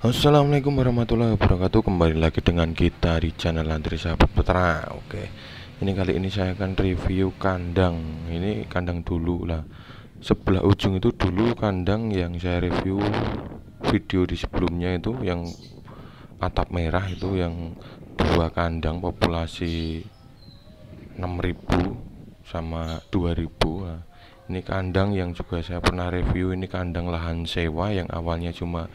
Assalamualaikum warahmatullahi wabarakatuh Kembali lagi dengan kita di channel Andri Sahabat Petra Oke Ini kali ini saya akan review kandang Ini kandang dulu lah Sebelah ujung itu dulu kandang yang saya review Video di sebelumnya itu Yang atap merah itu Yang dua kandang populasi 6000 sama 2000 nah, Ini kandang yang juga saya pernah review Ini kandang lahan sewa yang awalnya cuma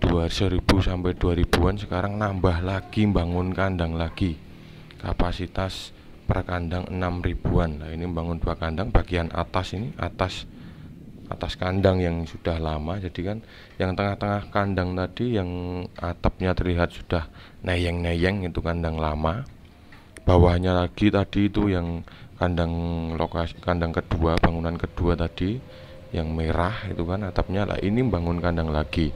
2000 sampai 2000-an sekarang nambah lagi bangun kandang lagi kapasitas per kandang 6000 an nah ini bangun dua kandang bagian atas ini atas atas kandang yang sudah lama jadi kan yang tengah-tengah kandang tadi yang atapnya terlihat sudah neyeng-neyeng itu kandang lama bawahnya lagi tadi itu yang kandang lokasi kandang kedua bangunan kedua tadi yang merah itu kan atapnya lah ini bangun kandang lagi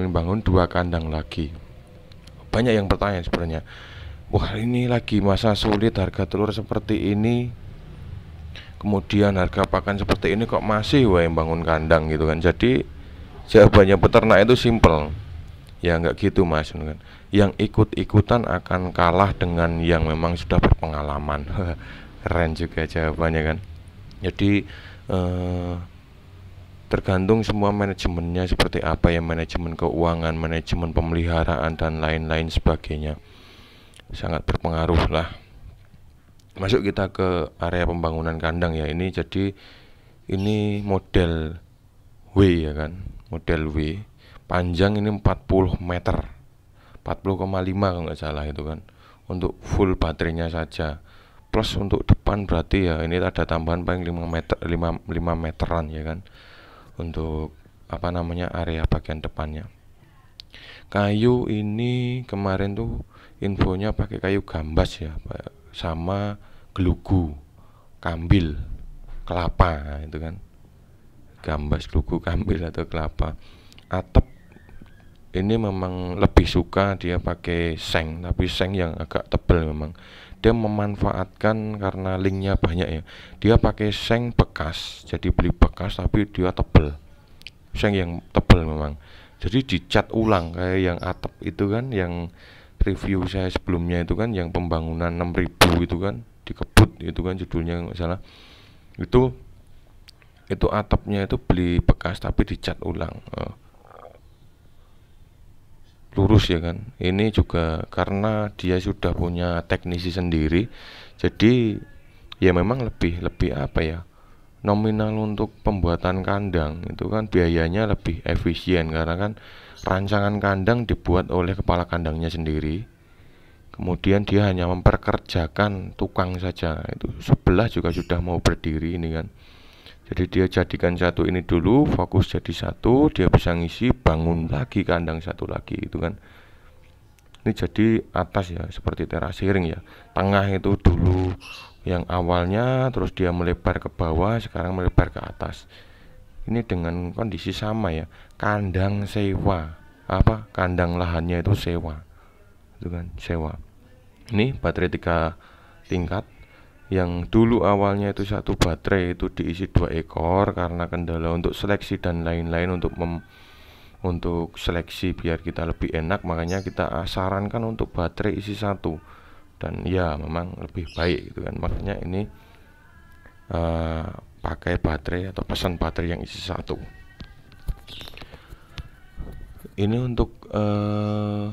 membangun dua kandang lagi banyak yang bertanya sebenarnya wah ini lagi masa sulit harga telur seperti ini kemudian harga pakan seperti ini kok masih wah yang bangun kandang gitu kan jadi jawabannya peternak itu simple ya enggak gitu mas gitu kan. yang ikut-ikutan akan kalah dengan yang memang sudah berpengalaman keren juga jawabannya kan jadi eh, tergantung semua manajemennya seperti apa ya manajemen keuangan, manajemen pemeliharaan dan lain-lain sebagainya. Sangat berpengaruh lah. Masuk kita ke area pembangunan kandang ya ini jadi ini model W ya kan, model W. Panjang ini 40 meter. 40,5 kalau nggak salah itu kan untuk full baterainya saja plus untuk depan berarti ya ini ada tambahan paling 5 meter 5, 5 meteran ya kan untuk apa namanya area bagian depannya kayu ini kemarin tuh infonya pakai kayu gambas ya sama gelugu kambil kelapa itu kan gambas gelugu kambil atau kelapa atap ini memang lebih suka dia pakai seng tapi seng yang agak tebal memang dia memanfaatkan karena linknya banyak ya dia pakai seng bekas jadi beli bekas tapi dia tebal seng yang tebal memang jadi dicat ulang kayak yang atap itu kan yang review saya sebelumnya itu kan yang pembangunan 6000 itu kan dikebut itu kan judulnya nggak salah itu itu atapnya itu beli bekas tapi dicat ulang uh, lurus ya kan ini juga karena dia sudah punya teknisi sendiri jadi ya memang lebih lebih apa ya nominal untuk pembuatan kandang itu kan biayanya lebih efisien karena kan rancangan kandang dibuat oleh kepala kandangnya sendiri kemudian dia hanya memperkerjakan tukang saja itu sebelah juga sudah mau berdiri ini kan jadi dia jadikan satu ini dulu fokus jadi satu dia bisa ngisi bangun lagi kandang satu lagi itu kan ini jadi atas ya seperti terasiring ya tengah itu dulu yang awalnya terus dia melebar ke bawah sekarang melebar ke atas ini dengan kondisi sama ya kandang sewa apa kandang lahannya itu sewa itu kan sewa ini baterai tiga tingkat yang dulu awalnya itu satu baterai itu diisi dua ekor karena kendala untuk seleksi dan lain-lain untuk mem untuk seleksi biar kita lebih enak makanya kita sarankan untuk baterai isi satu dan ya memang lebih baik gitu kan makanya ini uh, pakai baterai atau pesan baterai yang isi satu ini untuk uh,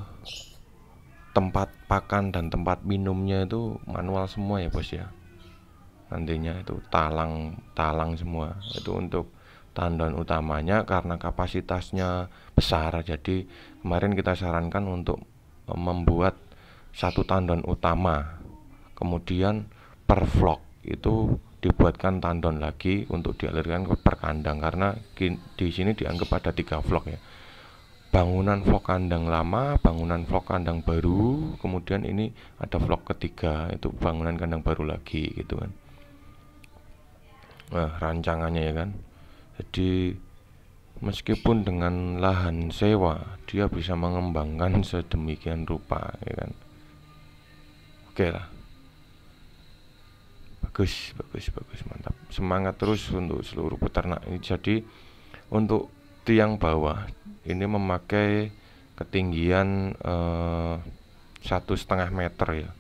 tempat pakan dan tempat minumnya itu manual semua ya bos ya nantinya itu talang talang semua itu untuk tandon utamanya karena kapasitasnya besar jadi kemarin kita sarankan untuk membuat satu tandon utama kemudian per vlog itu dibuatkan tandon lagi untuk dialirkan ke per kandang karena di sini dianggap ada tiga vlog ya bangunan vlog kandang lama, bangunan vlog kandang baru, kemudian ini ada vlog ketiga itu bangunan kandang baru lagi gitu kan eh, rancangannya ya kan. Jadi meskipun dengan lahan sewa dia bisa mengembangkan sedemikian rupa ya kan. Oke lah. Bagus, bagus, bagus, mantap. Semangat terus untuk seluruh peternak ini. Jadi untuk tiang bawah ini memakai ketinggian eh, satu setengah meter ya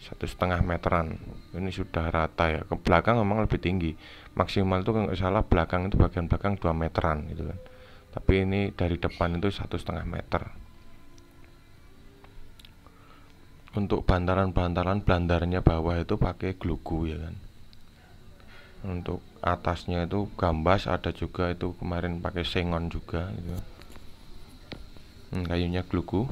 satu setengah meteran ini sudah rata ya ke belakang memang lebih tinggi maksimal itu kalau salah belakang itu bagian belakang dua meteran gitu kan tapi ini dari depan itu satu setengah meter untuk bantaran-bantaran belandarnya bawah itu pakai glugu ya kan untuk atasnya itu gambas ada juga itu kemarin pakai sengon juga gitu. hmm, kayunya glugu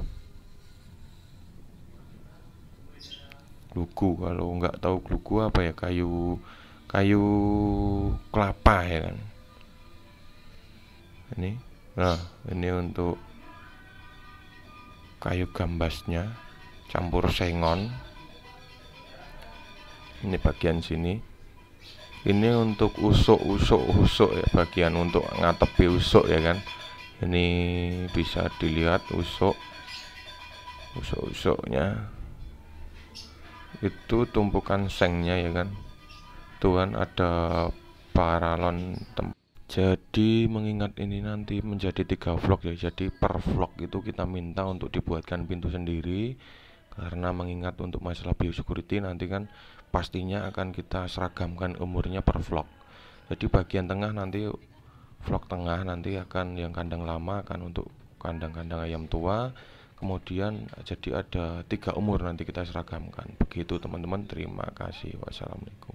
luku kalau nggak tahu luku apa ya kayu kayu kelapa ya kan ini nah ini untuk kayu gambasnya campur sengon ini bagian sini ini untuk usuk usuk usuk ya bagian untuk ngatepi usuk ya kan ini bisa dilihat usuk usuk usuknya itu tumpukan sengnya ya kan Tuhan ada paralon tempat jadi mengingat ini nanti menjadi tiga vlog ya jadi per vlog itu kita minta untuk dibuatkan pintu sendiri karena mengingat untuk masalah biosecurity nanti kan pastinya akan kita seragamkan umurnya per vlog jadi bagian tengah nanti vlog tengah nanti akan yang kandang lama akan untuk kandang-kandang ayam tua kemudian jadi ada tiga umur nanti kita seragamkan begitu teman-teman terima kasih wassalamualaikum